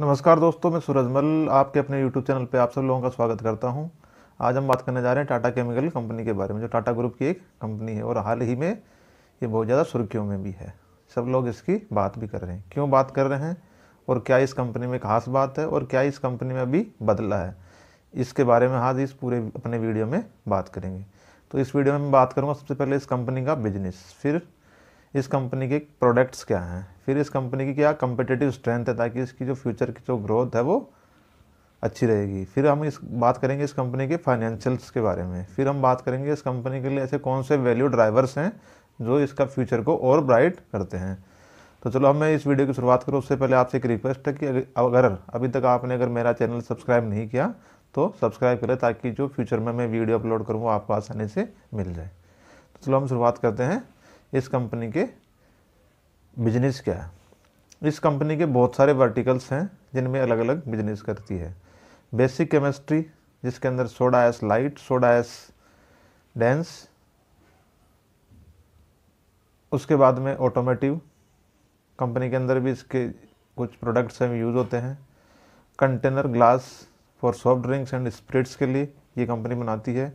नमस्कार दोस्तों मैं सूरजमल आपके अपने यूट्यूब चैनल पे आप सब लोगों का स्वागत करता हूं आज हम बात करने जा रहे हैं टाटा केमिकल कंपनी के बारे में जो टाटा ग्रुप की एक कंपनी है और हाल ही में ये बहुत ज़्यादा सुर्खियों में भी है सब लोग इसकी बात भी कर रहे हैं क्यों बात कर रहे हैं और क्या इस कंपनी में खास बात है और क्या इस कंपनी में अभी बदला है इसके बारे में आज इस पूरे अपने वीडियो में बात करेंगे तो इस वीडियो में मैं बात करूँगा सबसे पहले इस कंपनी का बिजनेस फिर इस कंपनी के प्रोडक्ट्स क्या हैं फिर इस कंपनी की क्या कंपिटेटिव स्ट्रेंथ है ताकि इसकी जो फ्यूचर की जो ग्रोथ है वो अच्छी रहेगी फिर हम इस बात करेंगे इस कंपनी के फाइनेंशियल्स के बारे में फिर हम बात करेंगे इस कंपनी के लिए ऐसे कौन से वैल्यू ड्राइवर्स हैं जो इसका फ्यूचर को और ब्राइट करते हैं तो चलो हमें इस वीडियो की शुरुआत करूँ उससे पहले आपसे एक रिक्वेस्ट है कि अगर अभी तक आपने अगर मेरा चैनल सब्सक्राइब नहीं किया तो सब्सक्राइब करें ताकि जो फ्यूचर में मैं वीडियो अपलोड करूँ वो आपको आसानी से मिल जाए तो चलो हम शुरुआत करते हैं इस कंपनी के बिजनेस क्या है इस कंपनी के बहुत सारे वर्टिकल्स हैं जिनमें अलग अलग बिजनेस करती है बेसिक केमिस्ट्री जिसके अंदर soda ash light soda ash dense उसके बाद में ऑटोमेटिव कंपनी के अंदर भी इसके कुछ प्रोडक्ट्स हैं यूज़ होते हैं container glass for soft drinks and spirits के लिए ये कंपनी बनाती है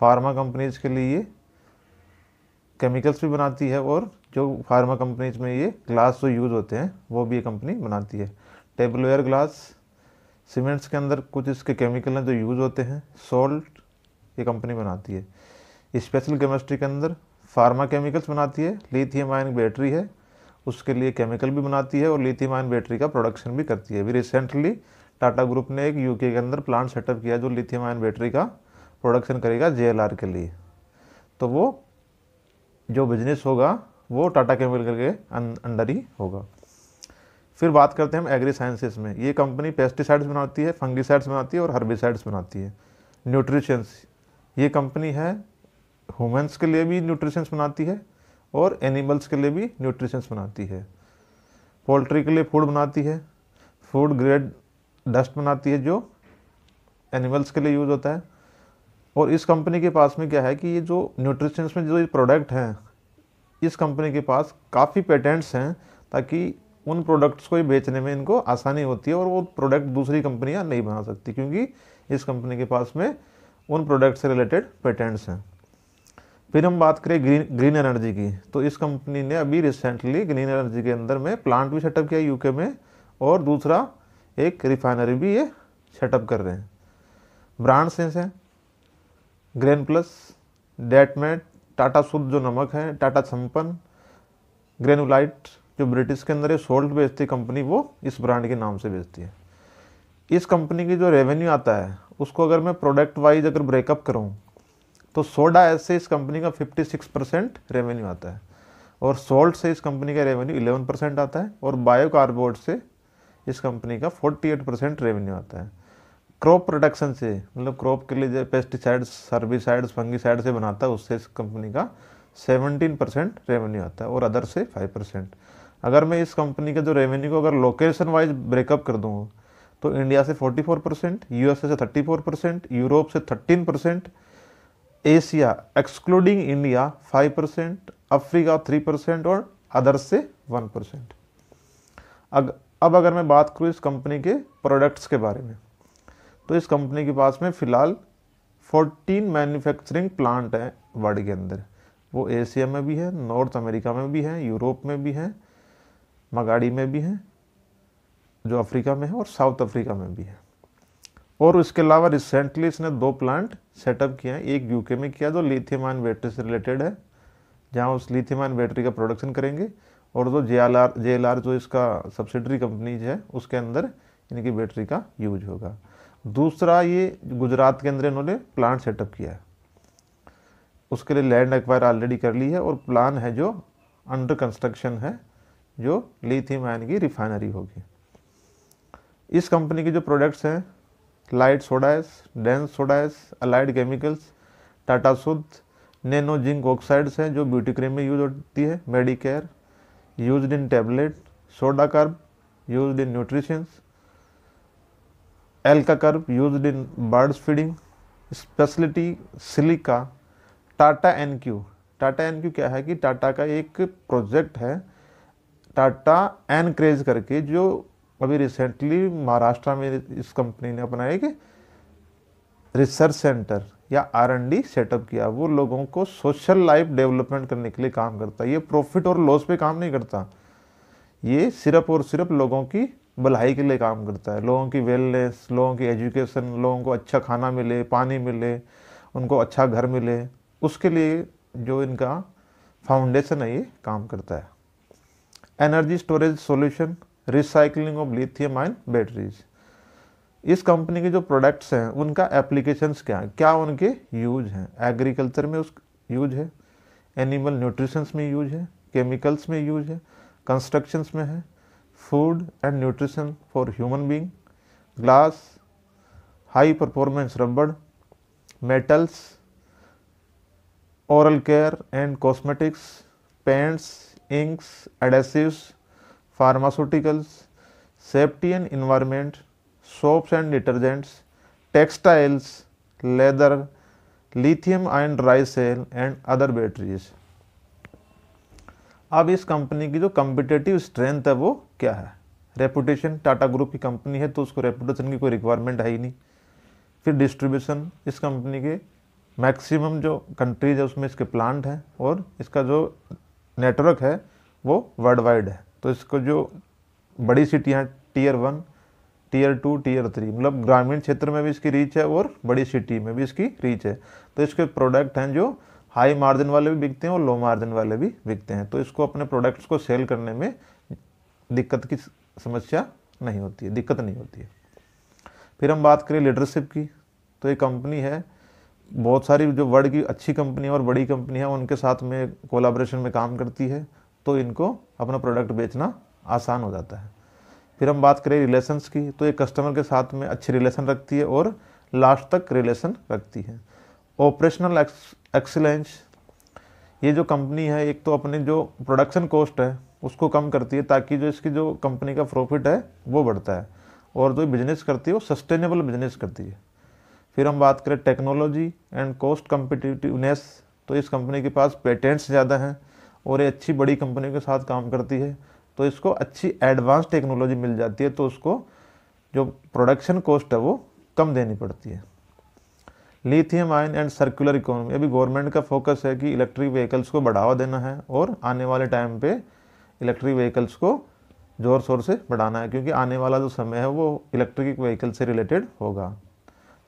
फार्मा कंपनीज के लिए ये केमिकल्स भी बनाती है और जो फार्मा कंपनीज में ये ग्लास जो यूज़ होते हैं वो भी ये कंपनी बनाती है टेबलवेयर ग्लास सीमेंट्स के अंदर कुछ इसके केमिकल हैं जो यूज़ होते हैं सॉल्ट ये कंपनी बनाती है स्पेशल केमिस्ट्री के अंदर फार्मा केमिकल्स बनाती है लिथियम आयन बैटरी है उसके लिए केमिकल भी बनाती है और लिथियम आयन बैटरी का प्रोडक्शन भी करती है अभी रिसेंटली टाटा ग्रुप ने एक यूके के अंदर प्लांट सेटअप किया जो लिथियम आयन बैटरी का प्रोडक्शन करेगा जे के लिए तो वो जो बिजनेस होगा वो टाटा केमिकल के अंडर ही होगा फिर बात करते हैं हम एग्री साइंसेस में ये कंपनी पेस्टिसाइड्स बनाती है फंगिसाइड्स बनाती है और हर्बिसाइड्स बनाती है न्यूट्रिशंस ये कंपनी है ह्यूमंस के लिए भी न्यूट्रिशंस बनाती है और एनिमल्स के लिए भी न्यूट्रिशंस बनाती है पोल्ट्री के लिए फूड बनाती है फूड ग्रेड डस्ट बनाती है जो एनिमल्स के लिए यूज़ होता है और इस कंपनी के पास में क्या है कि ये जो न्यूट्रिशंस में जो ये प्रोडक्ट हैं इस कंपनी के पास काफ़ी पेटेंट्स हैं ताकि उन प्रोडक्ट्स को ही बेचने में इनको आसानी होती है और वो प्रोडक्ट दूसरी कंपनियां नहीं बना सकती क्योंकि इस कंपनी के पास में उन प्रोडक्ट्स से रिलेटेड पेटेंट्स हैं फिर हम बात करें ग्रीन ग्रीन एनर्जी की तो इस कंपनी ने अभी रिसेंटली ग्रीन एनर्जी के अंदर में प्लांट भी सेटअप किया यूके में और दूसरा एक रिफाइनरी भी ये सेटअप कर रहे हैं ब्रांड्स हैं ग्रेन प्लस डेटमेट टाटा शुद्ध जो नमक है टाटा संपन्न ग्रेनुलाइट जो ब्रिटिश के अंदर है सोल्ट बेचती कंपनी वो इस ब्रांड के नाम से बेचती है इस कंपनी की जो रेवेन्यू आता है उसको अगर मैं प्रोडक्ट वाइज अगर ब्रेकअप करूँ तो सोडा से इस कंपनी का 56 परसेंट रेवेन्यू आता है और सोल्ट से इस कंपनी का रेवेन्यू 11 परसेंट आता है और बायो कार्बोर्ड से इस कंपनी का 48 परसेंट रेवेन्यू आता है क्रॉप प्रोडक्शन से मतलब क्रॉप के लिए जो पेस्टिसाइड्स सर्विसाइड्स फंगिसाइड से बनाता है उससे इस कंपनी का 17 परसेंट रेवेन्यू आता है और अदर से 5 परसेंट अगर मैं इस कंपनी का जो रेवेन्यू को अगर लोकेशन वाइज ब्रेकअप कर दूँ तो इंडिया से 44 परसेंट यूएसए से 34 परसेंट यूरोप से 13 percent Asia excluding India five percent Africa three percent और अदर से वन परसेंट अग, अब अगर मैं बात करूँ इस कंपनी के प्रोडक्ट्स के बारे में तो इस कंपनी के पास में फ़िलहाल 14 मैन्युफैक्चरिंग प्लांट हैं वर्ल्ड के अंदर वो एशिया में भी है नॉर्थ अमेरिका में भी है यूरोप में भी है मगाड़ी में भी है जो अफ्रीका में है और साउथ अफ्रीका में भी है और उसके अलावा रिसेंटली इसने दो प्लांट सेटअप किए हैं एक यूके में किया जो लिथियमान बैटरी से रिलेटेड है जहाँ उस लिथियमान बैटरी का प्रोडक्शन करेंगे और जो J R J L R जो इसका सब्सिडरी कंपनीज है उसके अंदर इनकी बैटरी का यूज होगा दूसरा ये गुजरात के अंदर इन्होंने प्लांट सेटअप किया है उसके लिए लैंड एक्वायर ऑलरेडी कर ली है और प्लान है जो अंडर कंस्ट्रक्शन है जो लिथियम आयन की रिफाइनरी होगी इस कंपनी के जो प्रोडक्ट्स हैं light soda ash dense soda ash allied chemicals Tata Shuddh nano zinc oxides हैं जो ब्यूटी क्रीम में यूज होती है Medicare use in tablet soda carb use in nutritions alka carb used in birds feeding speciality silica Tata N Q Tata N Q क्या है कि टाटा का एक प्रोजेक्ट है टाटा एन क्रेज करके जो अभी रिसेंटली महाराष्ट्र में इस कंपनी ने अपना एक रिसर्च सेंटर या आर एन डी सेटअप किया वो लोगों को सोशल लाइफ डेवलपमेंट करने के लिए काम करता है ये प्रॉफिट और लॉस पे काम नहीं करता ये सिर्फ और सिर्फ लोगों की भलाई के लिए काम करता है लोगों की वेलनेस लोगों की एजुकेशन लोगों को अच्छा खाना मिले पानी मिले उनको अच्छा घर मिले उसके लिए जो इनका फाउंडेशन है ये काम करता है energy storage solution recycling of lithium ion batteries इस कंपनी के जो प्रोडक्ट्स हैं उनका एप्लीकेशंस क्या है क्या उनके यूज हैं एग्रीकल्चर में उस यूज है एनिमल न्यूट्रिशंस में यूज है केमिकल्स में यूज है कंस्ट्रक्शंस में है food and nutrition for human being, glass, high performance rubber, metals, oral care and cosmetics, paints, inks, adhesives, pharmaceuticals, safety and environment, soaps and detergents, textiles, leather, lithium ion dry cell and other batteries. अब इस company की जो competitive strength है वो क्या है reputation Tata group की company है तो उसको रेपुटेशन की कोई रिक्वायरमेंट है ही नहीं फिर डिस्ट्रीब्यूशन इस कंपनी के मैक्सिमम जो कंट्रीज है उसमें इसके प्लांट हैं और इसका जो नेटवर्क है वो वर्ल्ड वाइड है तो इसको जो बड़ी सिटियाँ हैं tier one tier two tier three मतलब ग्रामीण क्षेत्र में भी इसकी रीच है और बड़ी सिटी में भी इसकी रीच है तो इसके प्रोडक्ट हैं जो हाई मार्जिन वाले भी बिकते हैं और लो मार्जिन वाले भी बिकते हैं तो इसको अपने प्रोडक्ट्स को सेल करने में दिक्कत की समस्या नहीं होती है दिक्कत नहीं होती है फिर हम बात करें लीडरशिप की तो ये कंपनी है बहुत सारी जो वर्ल्ड की अच्छी कंपनी और बड़ी कंपनी है उनके साथ में कोलाब्रेशन में काम करती है तो इनको अपना प्रोडक्ट बेचना आसान हो जाता है फिर हम बात करें रिलेशंस की तो ये कस्टमर के साथ में अच्छी रिलेशन रखती है और लास्ट तक रिलेशन रखती है ऑपरेशनल एक्सीलेंस ये जो कंपनी है एक तो अपने जो प्रोडक्शन कॉस्ट है उसको कम करती है ताकि जो इसकी जो कंपनी का प्रॉफिट है वो बढ़ता है और जो बिजनेस करती है वो सस्टेनेबल बिजनेस करती है फिर हम बात करें टेक्नोलॉजी एंड कॉस्ट कम्पिटिटिवनेस तो इस कंपनी के पास पेटेंट्स ज़्यादा हैं और ये अच्छी बड़ी कंपनी के साथ काम करती है तो इसको अच्छी एडवांस टेक्नोलॉजी मिल जाती है तो उसको जो प्रोडक्शन कॉस्ट है वो कम देनी पड़ती है lithium ion and circular economy अभी गवर्नमेंट का फोकस है कि इलेक्ट्रिक व्हीकल्स को बढ़ावा देना है और आने वाले टाइम पे इलेक्ट्रिक व्हीकल्स को ज़ोर शोर से बढ़ाना है क्योंकि आने वाला जो समय है वो इलेक्ट्रिक व्हीकल से रिलेटेड होगा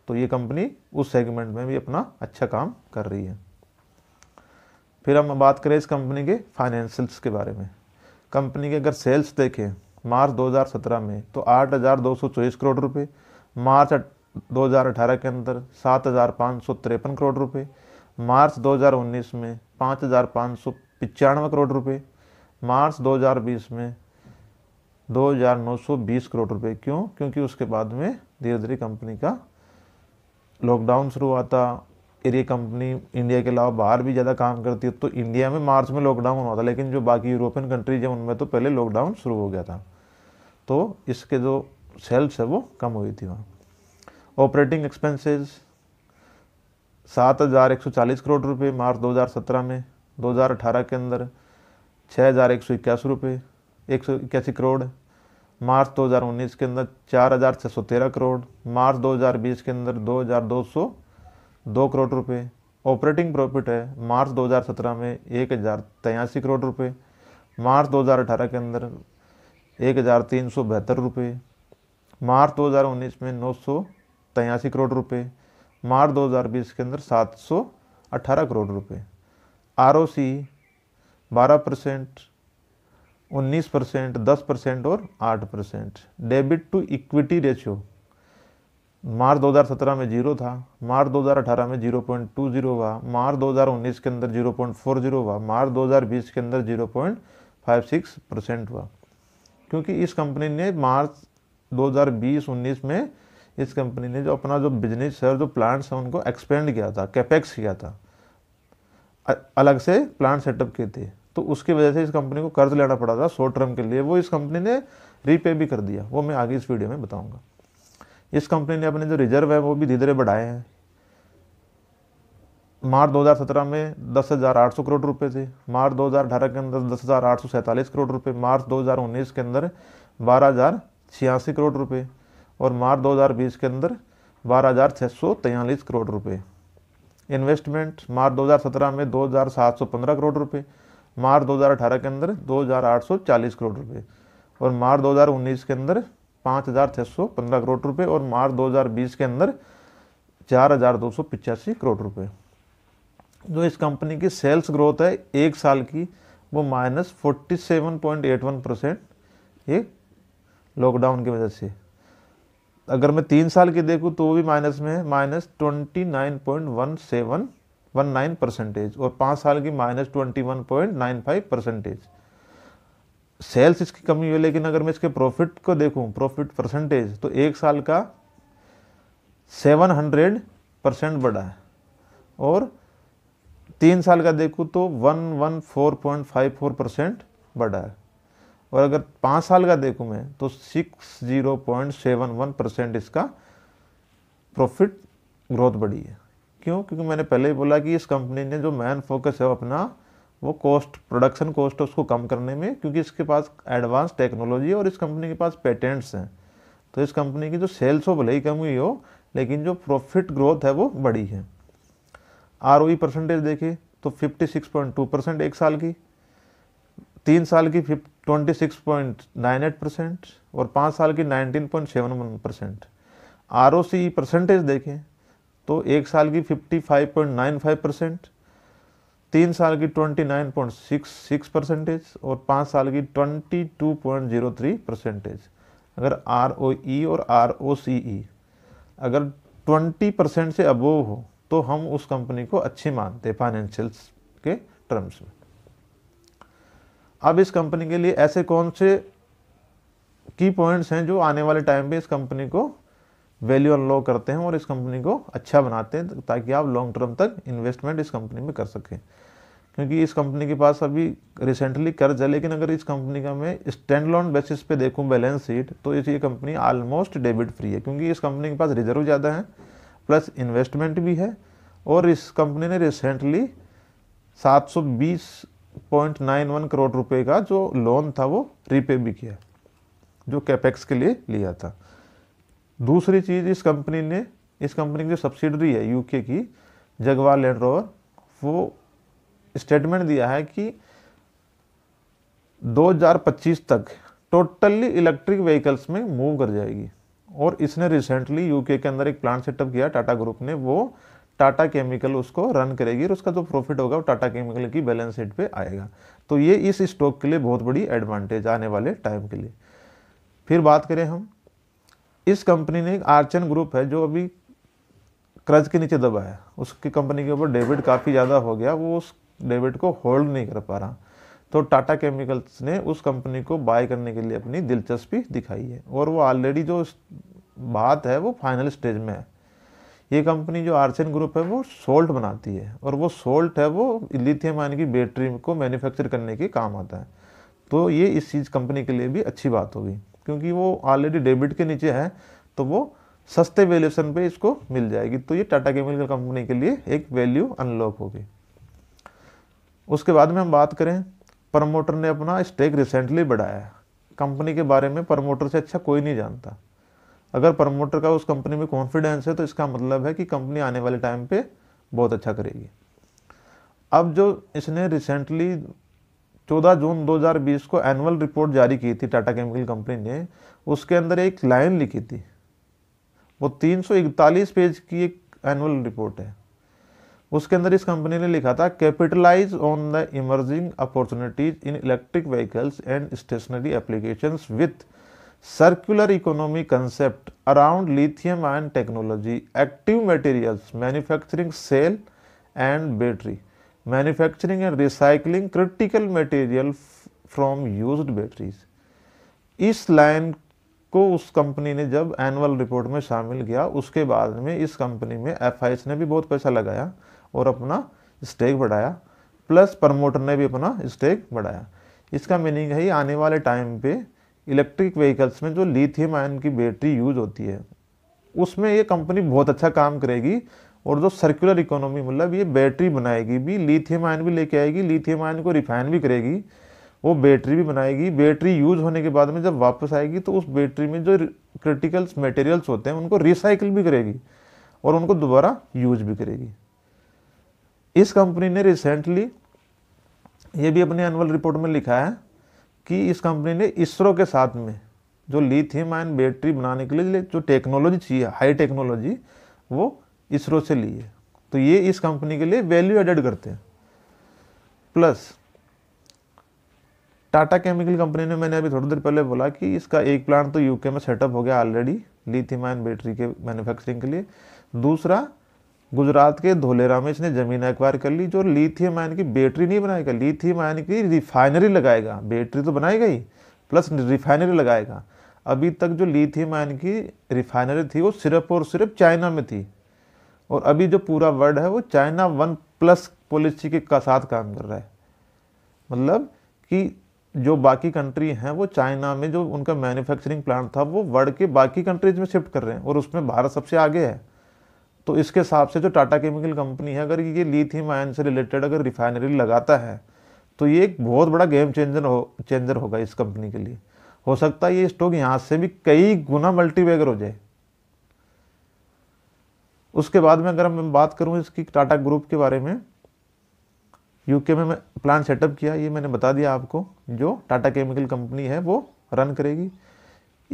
तो ये कंपनी उस सेगमेंट में भी अपना अच्छा काम कर रही है फिर हम बात करें इस कंपनी के फाइनेंशियल्स के बारे में कंपनी के अगर सेल्स देखें मार्च 2017 में तो आठ करोड़ रुपए मार्च 2018 के अंदर सात हज़ार पाँच सौ तिरपन करोड़ रुपए मार्च 2019 में पाँच हज़ार सौ करोड़ रुपए मार्च 2020 में 2920 करोड़ रुपए क्यों क्योंकि उसके बाद में धीरे धीरे कंपनी का लॉकडाउन शुरू हुआ था ये कंपनी इंडिया के अलावा बाहर भी ज़्यादा काम करती है तो इंडिया में मार्च में लॉकडाउन हुआ था लेकिन जो बाकी यूरोपियन कंट्रीज हैं उनमें तो पहले लॉकडाउन शुरू हो गया था तो इसके जो सेल्स है वो कम हुई थी वहाँ ऑपरेटिंग एक्सपेंसेस सात हज़ार एक सौ चालीस करोड़ रुपए मार्च 2017 में 2018 के अंदर छः हज़ार एक सौ इक्यासी रुपये एक सौ इक्यासी करोड़ मार्च 2019 के अंदर चार हज़ार छः सौ तेरह करोड़ मार्च 2020 के अंदर दो हज़ार दो सौ दो करोड़ रुपए ऑपरेटिंग प्रॉफिट है मार्च 2017 में एक हज़ार तिरासी करोड़ रुपए मार्च 2018 के अंदर एक हज़ार तीन सौ बहत्तर रुपये मार्च 2019 में नौ सौ तयासी करोड़ रुपए मार्च 2020 के अंदर 718 करोड़ रुपए आर 12 परसेंट उन्नीस परसेंट दस परसेंट और 8 percent debit to equity ratio March 2017 में जीरो था मार्च 2018 में 0.20 पॉइंट टू जीरो हुआ मार्च दो के अंदर 0.40 पॉइंट फोर जीरो हुआ मार्च दो के अंदर 0.56 परसेंट हुआ क्योंकि इस कंपनी ने मार्च 2020-19 में इस कंपनी ने जो अपना जो बिजनेस है और जो प्लांट्स हैं उनको एक्सपेंड किया था कैपेक्स किया था अलग से प्लांट सेटअप किए थे तो उसकी वजह से इस कंपनी को कर्ज लेना पड़ा था शॉर्ट टर्म के लिए वो इस कंपनी ने रीपे भी कर दिया वो मैं आगे इस वीडियो में बताऊंगा इस कंपनी ने अपने जो रिजर्व है वो भी धीरे धीरे बढ़ाए हैं मार्च 2017 में 10,800 करोड़ रुपए थे मार्च 2018 के अंदर दस करोड़ रुपए मार्च 2019 के अंदर बारह करोड़ रुपए और मार्च 2020 के अंदर बारह हज़ार छः सौ करोड़ रुपए इन्वेस्टमेंट मार्च 2017 में 2,715 करोड़ रुपए मार्च 2018 के अंदर 2,840 करोड़ रुपए और मार्च 2019 के अंदर 5,615 करोड़ रुपए और मार्च 2020 के अंदर चार हज़ार दो सौ करोड़ रुपए जो इस कंपनी की सेल्स ग्रोथ है एक साल की वो minus forty seven point eight one percent ये लॉकडाउन की वजह से अगर मैं तीन साल की देखूँ तो वो भी माइनस में है minus twenty nine point one seven one nine percentage और पाँच साल की minus twenty one point nine five percentage sales इसकी कमी है लेकिन अगर मैं इसके प्रॉफिट को देखूँ प्रॉफिट परसेंटेज तो एक साल का सेवन हंड्रेड परसेंट बढ़ा है और तीन साल का देखूँ तो one one four point five four percent बढ़ा है और अगर पाँच साल का देखूँ मैं तो six zero point seven one percent इसका प्रॉफिट ग्रोथ बढ़ी है क्यों क्योंकि मैंने पहले ही बोला कि इस कंपनी ने जो मैन फोकस है अपना वो कॉस्ट प्रोडक्शन कॉस्ट उसको कम करने में क्योंकि इसके पास एडवांस टेक्नोलॉजी है और इस कंपनी के पास पेटेंट्स हैं तो इस कंपनी की जो सेल्स हो भले ही कम हुई हो लेकिन जो प्रॉफिट ग्रोथ है वो बढ़ी है आर परसेंटेज e देखिए तो 56.2 परसेंट एक साल की तीन साल की twenty six point nine eight percent और पाँच साल की nineteen point seven one percent R O C percentage देखें तो एक साल की fifty five point nine five percent तीन साल की twenty nine point six six percentage और पाँच साल की twenty two point zero three percentage अगर आर ओ ई और आर ओ सी ई अगर ट्वेंटी परसेंट से अबोव हो तो हम उस कंपनी को अच्छी मानते हैं फाइनेंशियल्स के टर्म्स में अब इस कंपनी के लिए ऐसे कौन से की पॉइंट्स हैं जो आने वाले टाइम पे इस कंपनी को वैल्यू अनलॉक करते हैं और इस कंपनी को अच्छा बनाते हैं ताकि आप लॉन्ग टर्म तक इन्वेस्टमेंट इस कंपनी में कर सकें क्योंकि इस कंपनी के पास अभी रिसेंटली कर्ज है लेकिन अगर इस कंपनी का मैं स्टैंड लॉन बेसिस पे देखूं बैलेंस शीट तो इस ये कंपनी ऑलमोस्ट डेबिट फ्री है क्योंकि इस कंपनी के पास रिजर्व ज़्यादा है प्लस इन्वेस्टमेंट भी है और इस कंपनी ने recently 720 point nine one crore रुपए का जो लोन था वो रीपे भी किया जो कैपेक्स के लिए लिया था दूसरी चीज़ इस कंपनी ने इस कंपनी की जो सब्सिडरी है यूके की जगवाल लैंड रोवर वो स्टेटमेंट दिया है कि 2025 तक टोटली इलेक्ट्रिक व्हीकल्स में मूव कर जाएगी और इसने रिसेंटली यूके के अंदर एक प्लांट सेटअप किया टाटा ग्रुप ने वो टाटा केमिकल उसको रन करेगी और उसका जो प्रॉफिट होगा वो टाटा केमिकल की बैलेंस शीट पे आएगा तो ये इस स्टॉक के लिए बहुत बड़ी एडवांटेज आने वाले टाइम के लिए फिर बात करें हम इस कंपनी ने आर्चन ग्रुप है जो अभी क्रज के नीचे दबा है उसकी कंपनी के ऊपर डेबिट काफ़ी ज़्यादा हो गया वो उस डेबिट को होल्ड नहीं कर पा रहा तो टाटा केमिकल्स ने उस कंपनी को बाय करने के लिए अपनी दिलचस्पी दिखाई है और वो ऑलरेडी जो बात है वो फाइनल स्टेज में है ये कंपनी जो आर्चन ग्रुप है वो सोल्ट बनाती है और वो सोल्ट है वो लिथियम आयन की बैटरी को मैन्युफैक्चर करने के काम आता है तो ये इस चीज़ कंपनी के लिए भी अच्छी बात होगी क्योंकि वो ऑलरेडी डेबिट के नीचे है तो वो सस्ते वैल्यूशन पे इसको मिल जाएगी तो ये टाटा केमिकल कंपनी के लिए एक वैल्यू अनलॉक होगी उसके बाद में हम बात करें प्रमोटर ने अपना स्टेक रिसेंटली बढ़ाया कंपनी के बारे में प्रमोटर से अच्छा कोई नहीं जानता अगर प्रमोटर का उस कंपनी में कॉन्फिडेंस है तो इसका मतलब है कि कंपनी आने वाले टाइम पे बहुत अच्छा करेगी अब जो इसने रिसेंटली 14 जून 2020 को एनुअल रिपोर्ट जारी की थी टाटा केमिकल कंपनी ने उसके अंदर एक लाइन लिखी थी वो 341 पेज की एक एनुअल रिपोर्ट है उसके अंदर इस कंपनी ने लिखा था capitalise on the emerging opportunities in electric vehicles and stationary applications with circular economy concept around lithium ion technology active materials manufacturing cell and battery manufacturing and recycling critical material from use batteries इस line को उस company ने जब annual report में शामिल किया उसके बाद में इस कंपनी में एफ ने भी बहुत पैसा लगाया और अपना स्टेक बढ़ाया प्लस प्रमोटर ने भी अपना स्टेक बढ़ाया इसका मीनिंग है आने वाले टाइम पे इलेक्ट्रिक व्हीकल्स में जो लिथियम आयन की बैटरी यूज होती है उसमें ये कंपनी बहुत अच्छा काम करेगी और जो सर्कुलर इकोनॉमी मतलब ये बैटरी बनाएगी भी लिथियम आयन भी लेके आएगी लिथियम आयन को रिफाइन भी करेगी वो बैटरी भी बनाएगी बैटरी यूज होने के बाद में जब वापस आएगी तो उस बैटरी में जो क्रिटिकल्स मटेरियल्स होते हैं उनको रिसाइकिल भी करेगी और उनको दोबारा यूज भी करेगी इस कंपनी ने रिसेंटली ये भी अपने एनुअल रिपोर्ट में लिखा है कि इस कंपनी ने इसरो के साथ में जो लिथियम आयन बैटरी बनाने के लिए जो टेक्नोलॉजी चाहिए हाई टेक्नोलॉजी वो इसरो से ली है तो ये इस कंपनी के लिए वैल्यू एडेड करते हैं प्लस टाटा केमिकल कंपनी ने मैंने अभी थोड़ी देर पहले बोला कि इसका एक प्लांट तो यूके में सेटअप हो गया ऑलरेडी लिथियम आयन बैटरी के मैन्युफैक्चरिंग के लिए दूसरा गुजरात के धोलेरा में इसने ज़मीन एक्वायर कर ली जो लिथियम आयन की बैटरी नहीं बनाएगा लिथियम आयन की रिफाइनरी लगाएगा बैटरी तो बनाई गई प्लस रिफाइनरी लगाएगा अभी तक जो लिथियम आयन की रिफाइनरी थी वो सिर्फ और सिर्फ चाइना में थी और अभी जो पूरा वर्ल्ड है वो चाइना वन प्लस पॉलिसी के का साथ काम कर रहा है मतलब कि जो बाकी कंट्री हैं वो चाइना में जो उनका मैन्युफैक्चरिंग प्लांट था वो वर्ल्ड के बाकी कंट्रीज में शिफ्ट कर रहे हैं और उसमें भारत सबसे आगे है तो इसके हिसाब से जो टाटा केमिकल कंपनी है अगर ये लीथियम आयन से रिलेटेड अगर रिफाइनरी लगाता है तो ये एक बहुत बड़ा गेम चेंजर हो चेंजर होगा इस कंपनी के लिए हो सकता है ये स्टॉक यहाँ से भी कई गुना मल्टीवेगर हो जाए उसके बाद में अगर मैं बात करूँ इसकी टाटा ग्रुप के बारे में यूके में मैं प्लान सेटअप किया ये मैंने बता दिया आपको जो टाटा केमिकल कंपनी है वो रन करेगी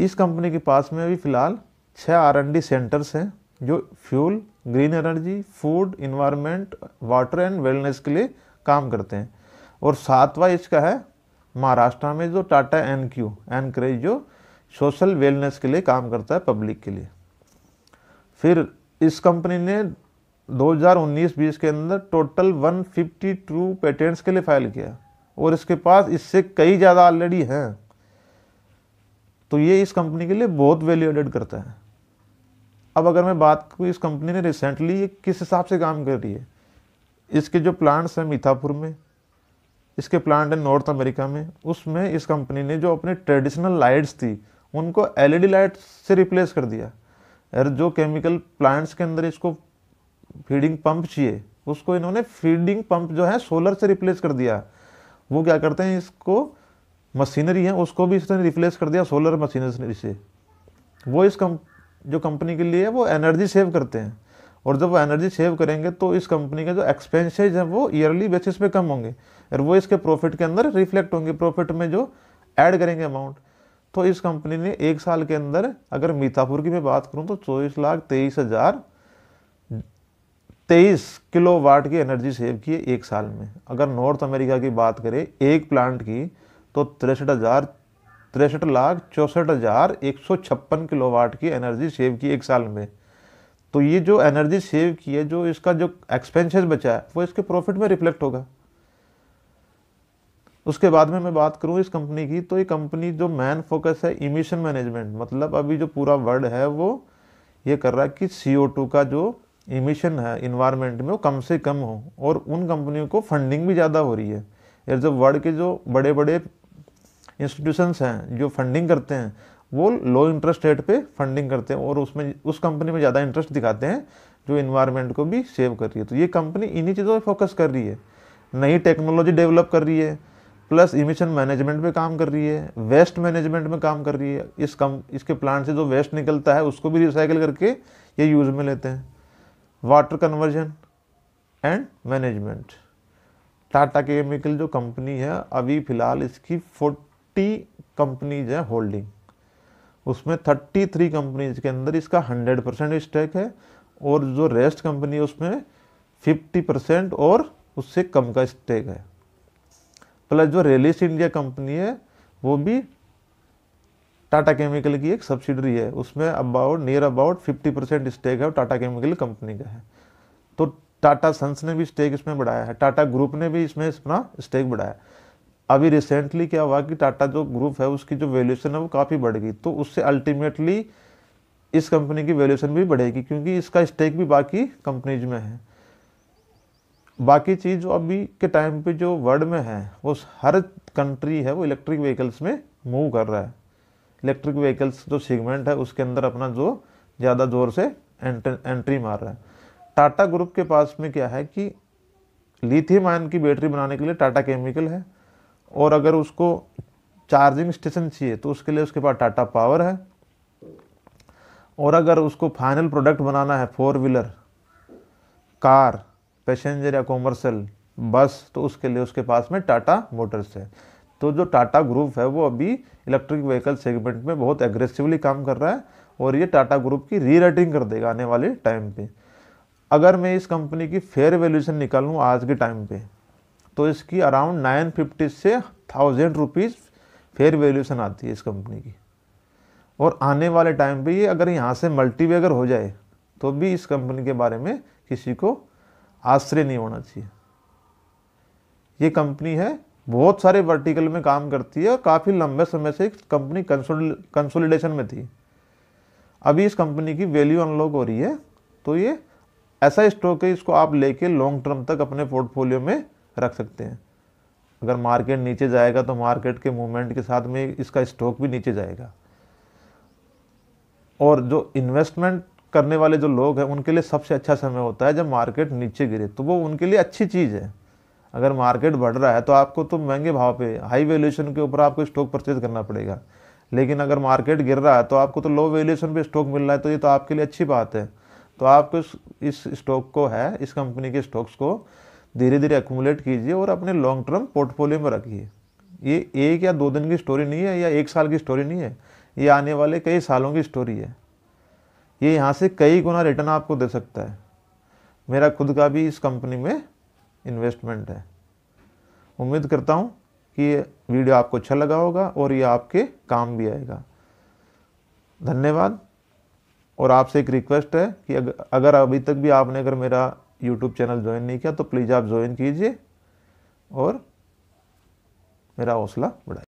इस कंपनी के पास में अभी फ़िलहाल छः आर एन डी सेंटर्स हैं जो fuel green energy food environment water and wellness के लिए काम करते हैं और सातवां इसका है महाराष्ट्र में जो टाटा एन क्यू एनकरेज जो सोशल वेलनेस के लिए काम करता है पब्लिक के लिए फिर इस कंपनी ने 2019-20 के अंदर टोटल 152 पेटेंट्स के लिए फाइल किया और इसके पास इससे कई ज़्यादा ऑलरेडी हैं तो ये इस कंपनी के लिए बहुत वैल्यू एडेड करता है अब अगर मैं बात करूँ इस कंपनी ने रिसेंटली ये किस हिसाब से काम कर रही है इसके जो प्लांट्स हैं मीथापुर में इसके प्लांट हैं नॉर्थ अमेरिका में उसमें इस कंपनी ने जो अपनी ट्रेडिशनल लाइट्स थी उनको एलईडी लाइट्स e से रिप्लेस कर दिया और जो केमिकल प्लांट्स के अंदर इसको फीडिंग पंप चाहिए उसको इन्होंने फीडिंग पंप जो है सोलर से रिप्लेस कर दिया वो क्या करते हैं इसको मशीनरी है उसको भी इसने रिप्लेस कर दिया सोलर मशीनरी से वो इस कंप जो कंपनी के लिए है वो एनर्जी सेव करते हैं और जब वो एनर्जी सेव करेंगे तो इस कंपनी के जो एक्सपेंसेज हैं वो ईयरली बेसिस पे कम होंगे और वो इसके प्रॉफिट के अंदर रिफ्लेक्ट होंगे प्रॉफिट में जो ऐड करेंगे अमाउंट तो इस कंपनी ने एक साल के अंदर अगर मीतापुर की मैं बात करूँ तो चौबीस लाख तेईस हज़ार तेईस किलो वाट की एनर्जी सेव की है एक साल में अगर नॉर्थ अमेरिका की बात करें एक प्लांट की तो तिरसठ हज़ार तिरसठ लाख चौंसठ हज़ार एक सौ छप्पन किलोवाट की एनर्जी सेव की एक साल में तो ये जो एनर्जी सेव की है जो इसका जो एक्सपेंसेस बचा है वो इसके प्रॉफिट में रिफ्लेक्ट होगा उसके बाद में मैं बात करूँ इस कंपनी की तो ये कंपनी जो मेन फोकस है इमिशन मैनेजमेंट मतलब अभी जो पूरा वर्ल्ड है वो ये कर रहा है कि सी का जो इमिशन है इन्वायरमेंट में वो कम से कम हो और उन कंपनियों को फंडिंग भी ज़्यादा हो रही है यार जब वर्ल्ड के जो बड़े बड़े इंस्टीट्यूशंस हैं जो फंडिंग करते हैं वो लो इंटरेस्ट रेट पे फंडिंग करते हैं और उसमें उस कंपनी में ज़्यादा इंटरेस्ट दिखाते हैं जो इन्वायरमेंट को भी सेव कर रही है तो ये कंपनी इन्हीं चीज़ों पर फोकस कर रही है नई टेक्नोलॉजी डेवलप कर रही है प्लस इमिशन मैनेजमेंट पे काम कर रही है वेस्ट मैनेजमेंट में काम कर रही है इस कम इसके प्लांट से जो वेस्ट निकलता है उसको भी रिसाइकिल करके ये यूज़ में लेते हैं water conversion and management Tata chemical जो कंपनी है अभी फ़िलहाल इसकी थर्टी कंपनीज है होल्डिंग उसमें थर्टी थ्री कंपनीज के अंदर इसका हंड्रेड परसेंट स्टेक है और जो रेस्ट कंपनी है उसमें फिफ्टी परसेंट और उससे कम का स्टेक है प्लस जो रेलिस इंडिया कंपनी है वो भी टाटा केमिकल की एक सब्सिडरी है उसमें about near about fifty percent stake Tata टाटा केमिकल कंपनी का है तो टाटा सन्स ने भी स्टेक इसमें बढ़ाया है टाटा ग्रुप ने भी इसमें अपना स्टेक बढ़ाया है अभी रिसेंटली क्या हुआ कि टाटा जो ग्रुप है उसकी जो वैल्यूएशन है वो काफ़ी बढ़ गई तो उससे अल्टीमेटली इस कंपनी की वैल्यूएशन भी बढ़ेगी क्योंकि इसका स्टेक भी बाकी कंपनीज में है बाकी चीज़ जो अभी के टाइम पे जो वर्ल्ड में है वो हर कंट्री है वो इलेक्ट्रिक व्हीकल्स में मूव कर रहा है इलेक्ट्रिक व्हीकल्स जो सेगमेंट है उसके अंदर अपना जो ज़्यादा ज़ोर से एंट्री मार रहा है टाटा ग्रुप के पास में क्या है कि लिथियम आयन की बैटरी बनाने के लिए टाटा केमिकल है और अगर उसको चार्जिंग स्टेशन चाहिए तो उसके लिए उसके पास टाटा पावर है और अगर उसको फाइनल प्रोडक्ट बनाना है फोर व्हीलर कार पैसेंजर या कॉमर्शल बस तो उसके लिए उसके पास में टाटा मोटर्स है तो जो टाटा ग्रुप है वो अभी इलेक्ट्रिक व्हीकल सेगमेंट में बहुत एग्रेसिवली काम कर रहा है और ये टाटा ग्रुप की रीराइटिंग कर देगा आने वाले टाइम पे अगर मैं इस कंपनी की फेयर वैल्यूशन निकालूँ आज के टाइम पे तो इसकी अराउंड नाइन फिफ्टी से थाउजेंड रुपीज़ फेयर वैल्यूशन आती है इस कंपनी की और आने वाले टाइम पे ये अगर यहाँ से मल्टी भी अगर हो जाए तो भी इस कंपनी के बारे में किसी को आश्रय नहीं होना चाहिए ये कंपनी है बहुत सारे वर्टिकल में काम करती है और काफ़ी लंबे समय से कंपनी कंसोलिडेशन में थी अभी इस कंपनी की वैल्यू अनलॉक हो रही है तो ये ऐसा स्टॉक है इसको आप लेके लॉन्ग टर्म तक अपने पोर्टफोलियो में रख सकते हैं अगर मार्केट नीचे जाएगा तो मार्केट के मूवमेंट के साथ में इसका स्टॉक भी नीचे जाएगा और जो इन्वेस्टमेंट करने वाले जो लोग हैं उनके लिए सबसे अच्छा समय होता है जब मार्केट नीचे गिरे तो वो उनके लिए अच्छी चीज़ है अगर मार्केट बढ़ रहा है तो आपको तो महंगे भाव पे हाई वैल्यूएशन के ऊपर आपको स्टॉक परचेज करना पड़ेगा लेकिन अगर मार्केट गिर रहा है तो आपको तो लो वैल्यूएशन पे स्टॉक मिल रहा है तो ये तो आपके लिए अच्छी बात है तो आपको इस स्टॉक को है इस कंपनी के स्टॉक्स को धीरे धीरे एकूमुलेट कीजिए और अपने लॉन्ग टर्म पोर्टफोलियो में रखिए ये एक या दो दिन की स्टोरी नहीं है या एक साल की स्टोरी नहीं है ये आने वाले कई सालों की स्टोरी है ये यहाँ से कई गुना रिटर्न आपको दे सकता है मेरा खुद का भी इस कंपनी में इन्वेस्टमेंट है उम्मीद करता हूँ कि ये वीडियो आपको अच्छा लगा होगा और ये आपके काम भी आएगा धन्यवाद और आपसे एक रिक्वेस्ट है कि अगर अभी तक भी आपने अगर मेरा यूट्यूब चैनल ज्वाइन नहीं किया तो प्लीज़ आप ज्वाइन कीजिए और मेरा हौसला बढ़ाइए